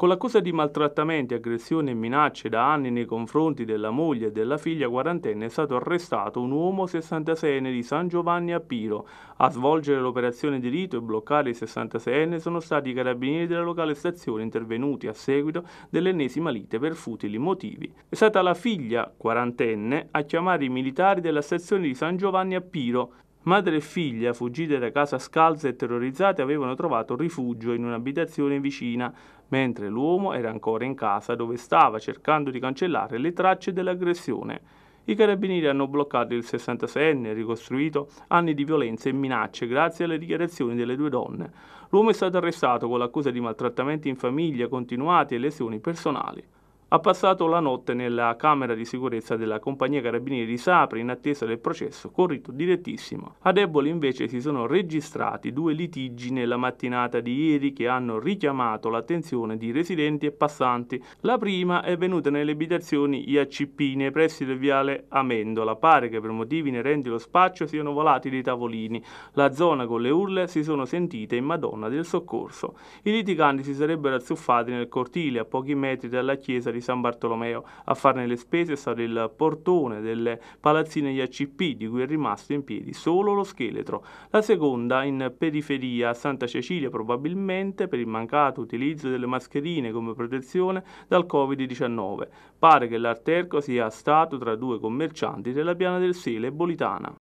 Con l'accusa di maltrattamenti, aggressioni e minacce da anni nei confronti della moglie e della figlia quarantenne è stato arrestato un uomo 66enne di San Giovanni a Piro. A svolgere l'operazione di rito e bloccare i 66enne sono stati i carabinieri della locale stazione intervenuti a seguito dell'ennesima lite per futili motivi. È stata la figlia quarantenne a chiamare i militari della stazione di San Giovanni a Piro Madre e figlia, fuggite da casa scalze e terrorizzate, avevano trovato rifugio in un'abitazione vicina, mentre l'uomo era ancora in casa dove stava cercando di cancellare le tracce dell'aggressione. I carabinieri hanno bloccato il 66enne, ricostruito anni di violenze e minacce grazie alle dichiarazioni delle due donne. L'uomo è stato arrestato con l'accusa di maltrattamenti in famiglia continuati e lesioni personali ha passato la notte nella camera di sicurezza della compagnia carabinieri di Sapri in attesa del processo con rito direttissimo. Ad Eboli invece si sono registrati due litigi nella mattinata di ieri che hanno richiamato l'attenzione di residenti e passanti. La prima è venuta nelle abitazioni IACP nei pressi del viale Amendola. Pare che per motivi inerenti allo spaccio siano volati dei tavolini. La zona con le urle si sono sentite in Madonna del Soccorso. I litiganti si sarebbero azzuffati nel cortile a pochi metri dalla chiesa di di San Bartolomeo. A farne le spese è stato il portone delle palazzine ACP di cui è rimasto in piedi solo lo scheletro. La seconda in periferia a Santa Cecilia, probabilmente per il mancato utilizzo delle mascherine come protezione dal Covid-19. Pare che l'arterco sia stato tra due commercianti della piana del Sele e Bolitana.